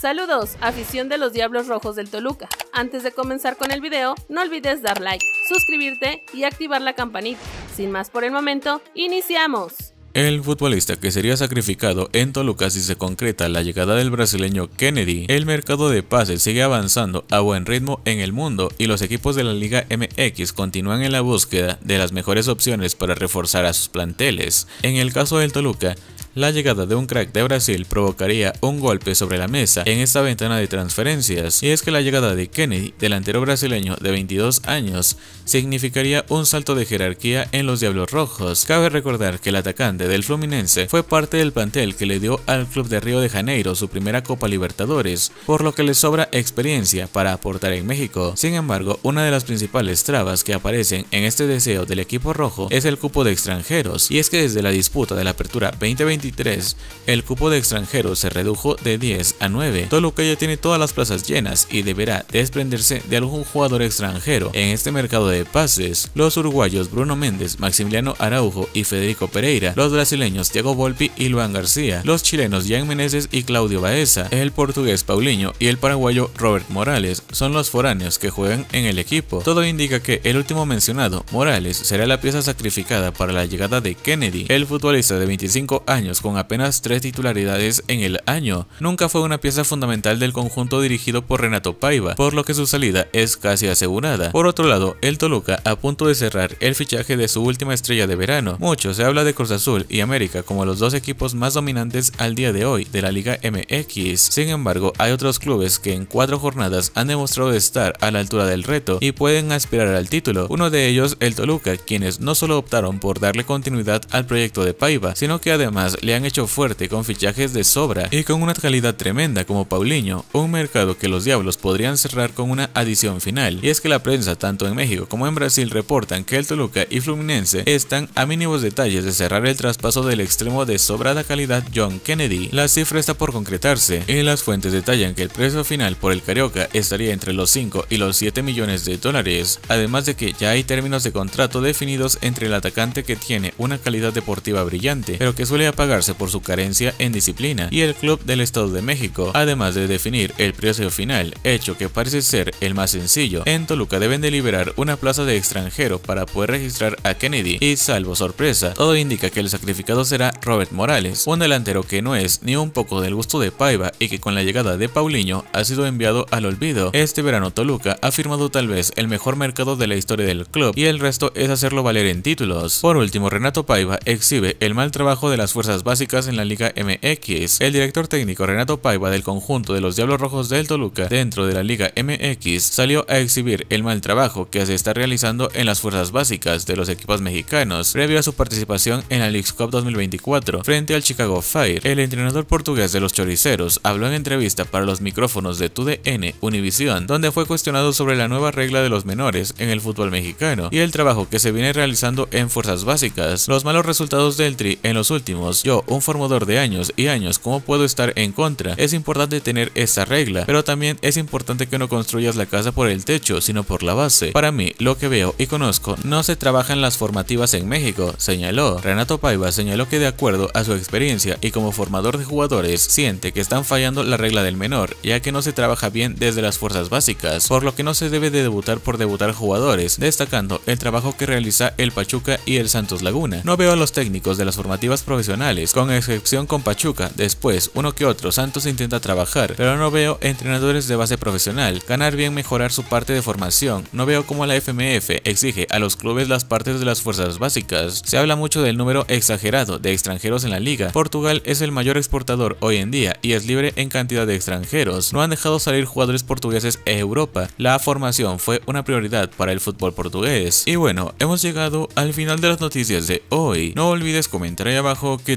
Saludos, afición de los Diablos Rojos del Toluca. Antes de comenzar con el video, no olvides dar like, suscribirte y activar la campanita. Sin más por el momento, iniciamos. El futbolista que sería sacrificado en Toluca si se concreta la llegada del brasileño Kennedy, el mercado de pases sigue avanzando a buen ritmo en el mundo y los equipos de la Liga MX continúan en la búsqueda de las mejores opciones para reforzar a sus planteles. En el caso del Toluca, la llegada de un crack de Brasil provocaría un golpe sobre la mesa en esta ventana de transferencias, y es que la llegada de Kennedy, delantero brasileño de 22 años, significaría un salto de jerarquía en los Diablos Rojos. Cabe recordar que el atacante del Fluminense fue parte del plantel que le dio al club de Río de Janeiro su primera Copa Libertadores, por lo que le sobra experiencia para aportar en México. Sin embargo, una de las principales trabas que aparecen en este deseo del equipo rojo es el cupo de extranjeros, y es que desde la disputa de la apertura 2020 el cupo de extranjeros se redujo de 10 a 9. Toluca ya tiene todas las plazas llenas y deberá desprenderse de algún jugador extranjero. En este mercado de pases, los uruguayos Bruno Méndez, Maximiliano Araujo y Federico Pereira, los brasileños Thiago Volpi y Luan García, los chilenos Jan Meneses y Claudio Baeza, el portugués Paulinho y el paraguayo Robert Morales son los foráneos que juegan en el equipo. Todo indica que el último mencionado, Morales, será la pieza sacrificada para la llegada de Kennedy, el futbolista de 25 años con apenas tres titularidades en el año. Nunca fue una pieza fundamental del conjunto dirigido por Renato Paiva, por lo que su salida es casi asegurada. Por otro lado, el Toluca a punto de cerrar el fichaje de su última estrella de verano. Mucho se habla de Cruz Azul y América como los dos equipos más dominantes al día de hoy de la Liga MX. Sin embargo, hay otros clubes que en cuatro jornadas han demostrado estar a la altura del reto y pueden aspirar al título. Uno de ellos, el Toluca, quienes no solo optaron por darle continuidad al proyecto de Paiva, sino que además le han hecho fuerte con fichajes de sobra y con una calidad tremenda como Paulinho, un mercado que los Diablos podrían cerrar con una adición final. Y es que la prensa tanto en México como en Brasil reportan que el Toluca y Fluminense están a mínimos detalles de cerrar el traspaso del extremo de sobrada calidad John Kennedy. La cifra está por concretarse y las fuentes detallan que el precio final por el Carioca estaría entre los 5 y los 7 millones de dólares, además de que ya hay términos de contrato definidos entre el atacante que tiene una calidad deportiva brillante, pero que suele apagar por su carencia en disciplina y el club del Estado de México, además de definir el precio final, hecho que parece ser el más sencillo. En Toluca deben de liberar una plaza de extranjero para poder registrar a Kennedy y salvo sorpresa, todo indica que el sacrificado será Robert Morales, un delantero que no es ni un poco del gusto de Paiva y que con la llegada de Paulinho ha sido enviado al olvido. Este verano Toluca ha firmado tal vez el mejor mercado de la historia del club y el resto es hacerlo valer en títulos. Por último, Renato Paiva exhibe el mal trabajo de las fuerzas básicas en la Liga MX. El director técnico Renato Paiva del conjunto de los Diablos Rojos del Toluca dentro de la Liga MX salió a exhibir el mal trabajo que se está realizando en las fuerzas básicas de los equipos mexicanos previo a su participación en la League Cup 2024 frente al Chicago Fire. El entrenador portugués de los Choriceros habló en entrevista para los micrófonos de TUDN Univision, donde fue cuestionado sobre la nueva regla de los menores en el fútbol mexicano y el trabajo que se viene realizando en fuerzas básicas. Los malos resultados del Tri en los últimos un formador de años y años, ¿cómo puedo estar en contra? Es importante tener esta regla, pero también es importante que no construyas la casa por el techo, sino por la base. Para mí, lo que veo y conozco, no se trabajan las formativas en México, señaló. Renato Paiva señaló que de acuerdo a su experiencia y como formador de jugadores, siente que están fallando la regla del menor, ya que no se trabaja bien desde las fuerzas básicas, por lo que no se debe de debutar por debutar jugadores, destacando el trabajo que realiza el Pachuca y el Santos Laguna. No veo a los técnicos de las formativas profesionales con excepción con Pachuca. Después, uno que otro, Santos intenta trabajar, pero no veo entrenadores de base profesional. Ganar bien, mejorar su parte de formación. No veo cómo la FMF exige a los clubes las partes de las fuerzas básicas. Se habla mucho del número exagerado de extranjeros en la liga. Portugal es el mayor exportador hoy en día y es libre en cantidad de extranjeros. No han dejado salir jugadores portugueses a Europa. La formación fue una prioridad para el fútbol portugués. Y bueno, hemos llegado al final de las noticias de hoy. No olvides comentar ahí abajo que